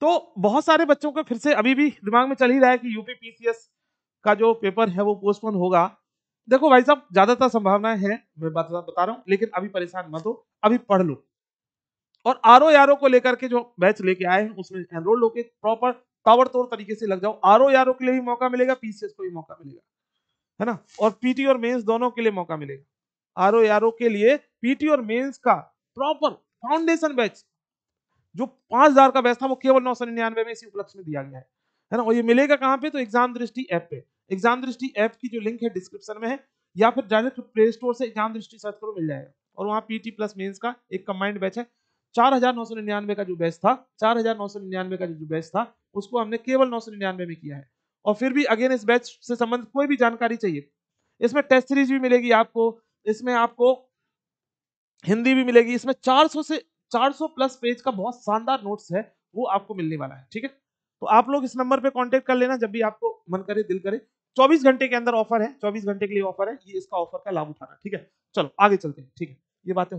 तो बहुत सारे बच्चों का फिर से अभी भी दिमाग में चल ही रहा है कि यूपी पीसीएस का जो पेपर है वो पोस्टपोन होगा देखो भाई साहब ज्यादातर संभावना है मैं बात बता रहा हूँ लेकिन अभी परेशान मत हो अभी पढ़ लो और आर ओ आर ओ को लेकर के जो बैच लेके आए हैं उसमें एनरोल होके प्रॉपर तोड़ तरीके से लग जाओ आर ओ आर ओ के लिए भी मौका मिलेगा पीसीएस को भी मौका मिलेगा है ना और पीटी और मेन्स दोनों के लिए मौका मिलेगा आर ओ आर ओ के लिए पीटी और मेन्स का प्रॉपर फाउंडेशन बैच जो पांच हजार का बैच था वो केवल नौ सौ निन्यानवे में इसी उपलक्ष्य में दिया गया है है ना और ये मिलेगा कहाँ पे तो एग्जाम दृष्टि ऐप पे एग्जाम दृष्टि ऐप की जो लिंक है डिस्क्रिप्शन में है या फिर डायरेक्ट प्ले स्टोर से एग्जाम दृष्टि सर्च करो मिल जाएगा और वहाँ पीटी प्लस मेन्स का एक कम्बाइंड बैच है चार हजार नौ सौ निन्यानवे का जो बैच था चार हजार नौ सौ निन्यानवे का जो बैच था उसको हमने केवल नौ सौ निन्यानवे में किया है और फिर भी अगेन इस बैच से संबंधित कोई भी जानकारी चाहिए इसमें टेस्ट सीरीज भी मिलेगी आपको इसमें आपको हिंदी भी मिलेगी इसमें 400 से 400 प्लस पेज का बहुत शानदार नोट्स है वो आपको मिलने वाला है ठीक है तो आप लोग इस नंबर पे कांटेक्ट कर लेना जब भी आपको मन करे दिल करे 24 घंटे के अंदर ऑफर है 24 घंटे के लिए ऑफर है ये इसका ऑफर का लाभ उठाना ठीक है चलो आगे चलते हैं ठीक है ये बातें